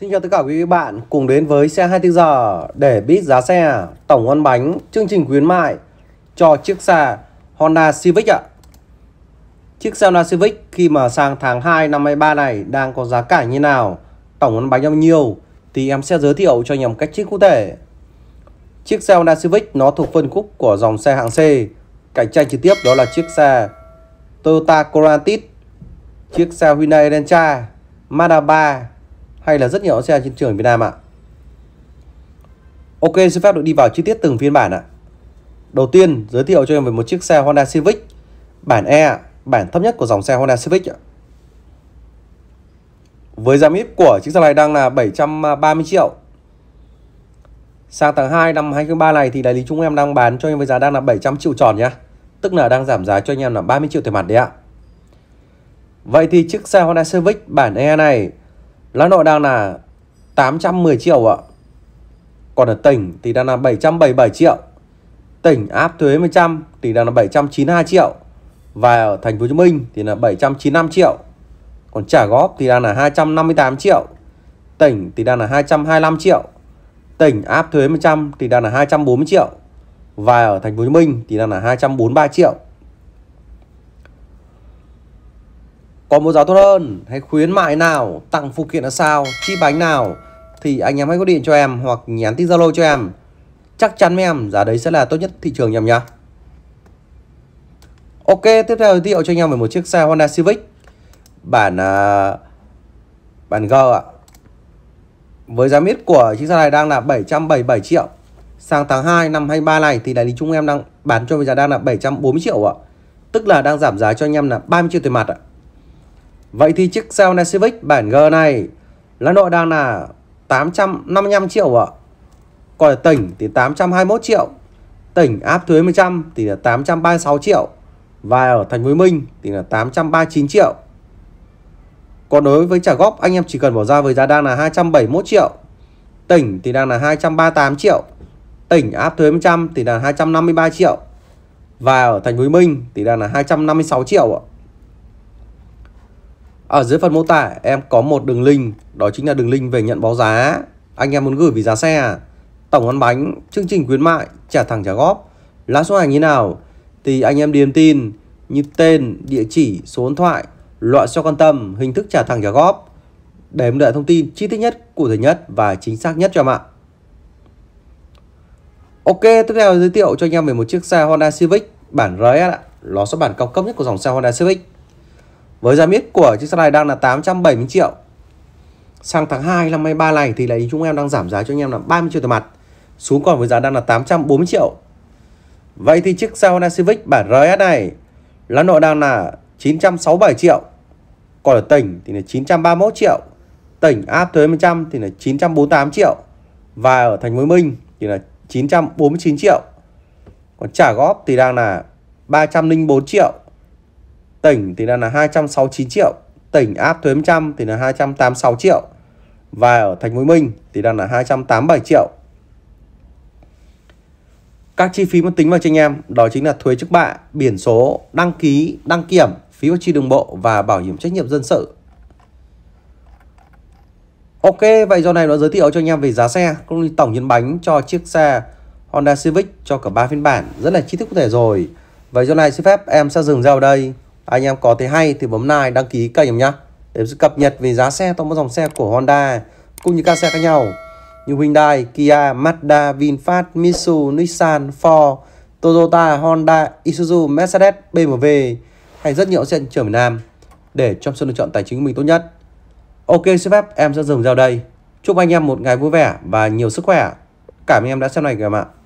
Xin chào tất cả quý vị bạn cùng đến với xe 24 giờ để biết giá xe, tổng lăn bánh, chương trình khuyến mại cho chiếc xe Honda Civic ạ. Chiếc xe Honda Civic khi mà sang tháng 2 năm 23 này đang có giá cả như nào, tổng lăn bánh bao nhiêu thì em sẽ giới thiệu cho anh cách trích cụ thể. Chiếc xe Honda Civic nó thuộc phân khúc của dòng xe hạng C, cạnh tranh trực tiếp đó là chiếc xe Toyota Corolla chiếc xe Hyundai Elantra, Mazda 3 hay là rất nhiều xe trên trường Việt Nam ạ. Ok, xin phép được đi vào chi tiết từng phiên bản ạ. Đầu tiên, giới thiệu cho em về một chiếc xe Honda Civic bản E, bản thấp nhất của dòng xe Honda Civic ạ. Với giá mít của chiếc xe này đang là 730 triệu. Sang tháng 2 năm 2023 này thì đại lý chúng em đang bán cho em với giá đang là 700 triệu tròn nhá. Tức là đang giảm giá cho anh em là 30 triệu tiền mặt đấy ạ. Vậy thì chiếc xe Honda Civic bản E này lá nội đang là 810 triệu ạ còn ở tỉnh thì đang là 777 triệu tỉnh áp thuế 100 thì đang là 792 triệu và ở thành phố Hồ Chí Minh thì là 795 triệu còn trả góp thì đang là 258 triệu tỉnh thì đang là 225 triệu tỉnh áp thuế 100 thì đang là 240 triệu và ở thành phố Hồ Chí Minh thì đang là 243 triệu có mẫu giá tốt hơn hay khuyến mại nào tặng phụ kiện là sao chi bánh nào thì anh em hãy gọi điện cho em hoặc nhắn tin zalo cho em chắc chắn với em giá đấy sẽ là tốt nhất thị trường nhầm nhá ok tiếp theo giới thiệu cho anh em về một chiếc xe honda civic bản uh, bản g ạ với giá mít của chiếc xe này đang là 777 triệu sang tháng 2 năm 23 này thì đại lý chúng em đang bán cho bây giờ đang là 740 triệu ạ tức là đang giảm giá cho anh em là 30 triệu tiền mặt ạ Vậy thì chiếc Xeona Civic bản G này là nội đang là 855 triệu ạ. Còn tỉnh thì 821 triệu. Tỉnh áp thuế 100 thì là 836 triệu. Và ở thành phố Hồ Chí Minh thì là 839 triệu. Còn đối với trả góp anh em chỉ cần bỏ ra với giá đang là 271 triệu. Tỉnh thì đang là 238 triệu. Tỉnh áp thuế 100 thì là 253 triệu. Và ở thành phố Hồ Chí Minh thì đang là 256 triệu ạ. Ở à, dưới phần mô tả em có một đường link, đó chính là đường link về nhận báo giá. Anh em muốn gửi vì giá xe, à? tổng ăn bánh, chương trình khuyến mại, trả thẳng trả góp, lãi suất hàng như nào thì anh em điền tin như tên, địa chỉ, số điện thoại, loại xe quan tâm, hình thức trả thẳng trả góp để em đợi thông tin chi tiết nhất, cụ thể nhất và chính xác nhất cho em ạ. Ok, tiếp theo giới thiệu cho anh em về một chiếc xe Honda Civic bản RS ạ. Nó sẽ bản cao cấp nhất của dòng xe Honda Civic. Với giá miết của chiếc xe này đang là 870 triệu Sang tháng 2 năm 23 này thì là chúng em đang giảm giá cho anh em là 30 triệu tiền mặt Xuống còn với giá đang là 840 triệu Vậy thì chiếc xe Honda Civic bản RS này Lá nội đang là 967 triệu Còn ở tỉnh thì là 931 triệu Tỉnh áp thuế 100 thì là 948 triệu Và ở thành phố Minh thì là 949 triệu Còn trả góp thì đang là 304 triệu tỉnh thì là, là 269 triệu tỉnh áp thuế 100 thì là 286 triệu và ở thành phố Hồ Chí Minh thì đang là 287 triệu các chi phí mà tính vào cho anh em đó chính là thuế trước bạ biển số đăng ký đăng kiểm phí bảo trì đường bộ và bảo hiểm trách nhiệm dân sự Ok, vậy do này nó giới thiệu cho anh em về giá xe cũng như tổng nhân bánh cho chiếc xe Honda Civic cho cả ba phiên bản rất là chi tiết cụ thể rồi. Vậy do này xin phép em sẽ dừng ra ở đây anh em có thấy hay thì bấm like đăng ký kênh em nhá để sẽ cập nhật về giá xe trong các dòng xe của Honda cũng như các xe khác nhau như Hyundai, Kia, Mazda, VinFast, Mitsubishi, Nissan, Ford, Toyota, Honda, Isuzu, Mercedes, BMW hay rất nhiều xe chở miền Nam để trong sự lựa chọn tài chính của mình tốt nhất. Ok xin phép em sẽ dừng giao đây. Chúc anh em một ngày vui vẻ và nhiều sức khỏe. Cảm ơn em đã xem này các em ạ.